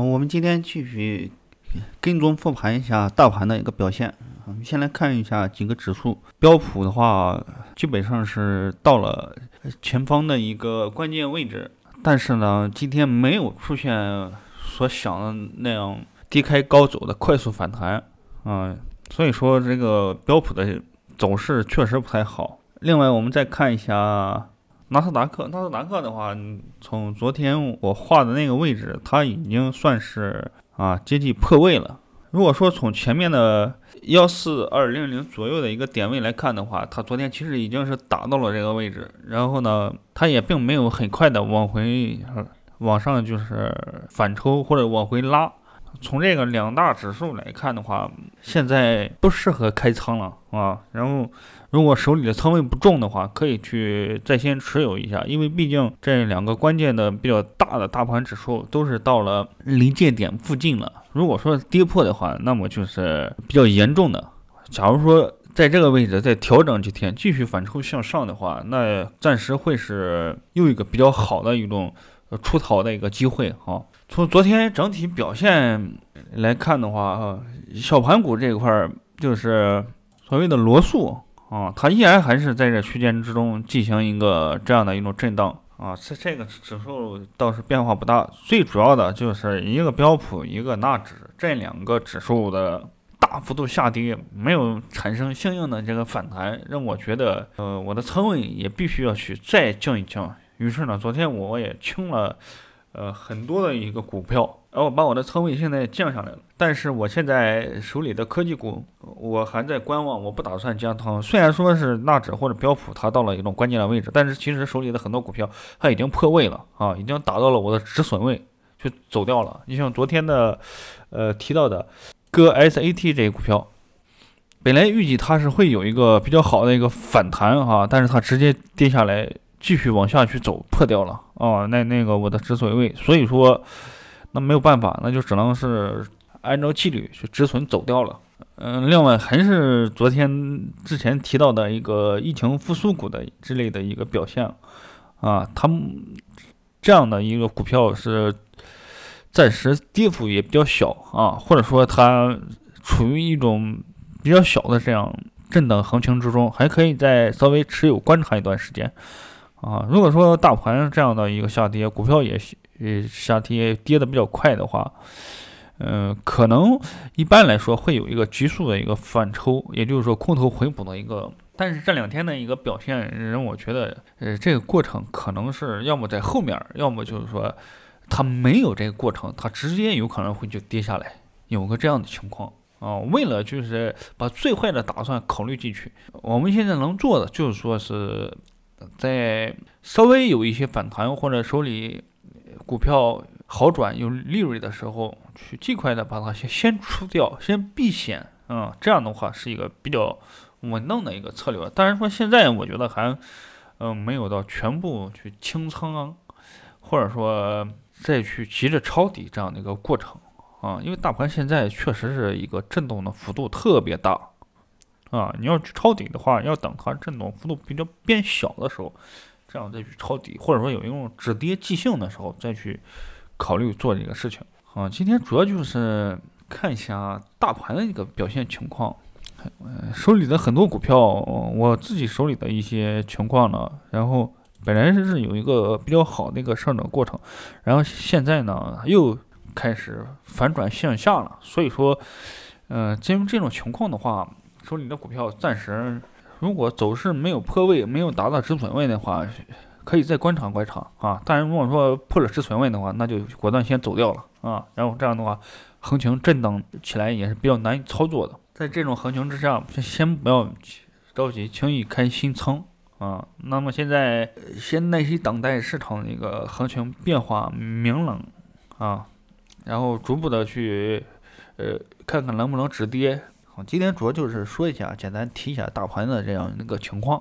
我们今天继续跟踪复盘一下大盘的一个表现。我们先来看一下几个指数，标普的话基本上是到了前方的一个关键位置，但是呢，今天没有出现所想的那样低开高走的快速反弹嗯，所以说这个标普的走势确实不太好。另外，我们再看一下。纳斯达克，纳斯达克的话，从昨天我画的那个位置，它已经算是啊接近破位了。如果说从前面的幺四二零零左右的一个点位来看的话，它昨天其实已经是达到了这个位置，然后呢，它也并没有很快的往回往上就是反抽或者往回拉。从这个两大指数来看的话，现在不适合开仓了啊。然后，如果手里的仓位不重的话，可以去再先持有一下，因为毕竟这两个关键的比较大的大盘指数都是到了临界点附近了。如果说跌破的话，那么就是比较严重的。假如说在这个位置再调整几天，继续反抽向上的话，那暂时会是又一个比较好的一种。出逃的一个机会哈。从昨天整体表现来看的话啊，小盘股这一块就是所谓的罗素啊，它依然还是在这区间之中进行一个这样的一种震荡啊。这这个指数倒是变化不大，最主要的就是一个标普一个纳指这两个指数的大幅度下跌没有产生相应的这个反弹，让我觉得呃我的仓位也必须要去再降一降。于是呢，昨天我也清了，呃，很多的一个股票，然后把我的仓位现在降下来了。但是我现在手里的科技股，我还在观望，我不打算加仓。虽然说是纳指或者标普它到了一种关键的位置，但是其实手里的很多股票它已经破位了啊，已经达到了我的止损位，就走掉了。你像昨天的，呃，提到的，割 SAT 这些股票，本来预计它是会有一个比较好的一个反弹啊，但是它直接跌下来。继续往下去走，破掉了啊！那那个我的止损位，所以说那没有办法，那就只能是按照纪律去止损走掉了。嗯，另外还是昨天之前提到的一个疫情复苏股的之类的一个表现啊，他们这样的一个股票是暂时跌幅也比较小啊，或者说它处于一种比较小的这样震荡行情之中，还可以再稍微持有观察一段时间。啊，如果说大盘这样的一个下跌，股票也呃下跌，跌的比较快的话，嗯，可能一般来说会有一个急速的一个反抽，也就是说空头回补的一个。但是这两天的一个表现，让我觉得，呃，这个过程可能是要么在后面，要么就是说它没有这个过程，它直接有可能会就跌下来，有个这样的情况啊。为了就是把最坏的打算考虑进去，我们现在能做的就是说是。在稍微有一些反弹或者手里股票好转有利润的时候，去尽快的把它先先出掉，先避险，嗯，这样的话是一个比较稳当的一个策略。当然说现在我觉得还，嗯，没有到全部去清仓，啊，或者说再去急着抄底这样的一个过程，啊，因为大盘现在确实是一个震动的幅度特别大。啊，你要去抄底的话，要等它震荡幅度比较变小的时候，这样再去抄底，或者说有一种止跌即兴的时候再去考虑做这个事情。啊，今天主要就是看一下大盘的一个表现情况，手里的很多股票，我自己手里的一些情况呢，然后本来是有一个比较好的一个上涨过程，然后现在呢又开始反转向下了，所以说，嗯，基于这种情况的话。说你的股票暂时，如果走势没有破位，没有达到止损位的话，可以再观察观察啊。但是如果说破了止损位的话，那就果断先走掉了啊。然后这样的话，行情震荡起来也是比较难操作的。在这种行情之下，先先不要着急轻易开新仓啊。那么现在先耐心等待市场一个行情变化明朗啊，然后逐步的去呃看看能不能止跌。今天主要就是说一下，简单提一下大盘的这样一个情况。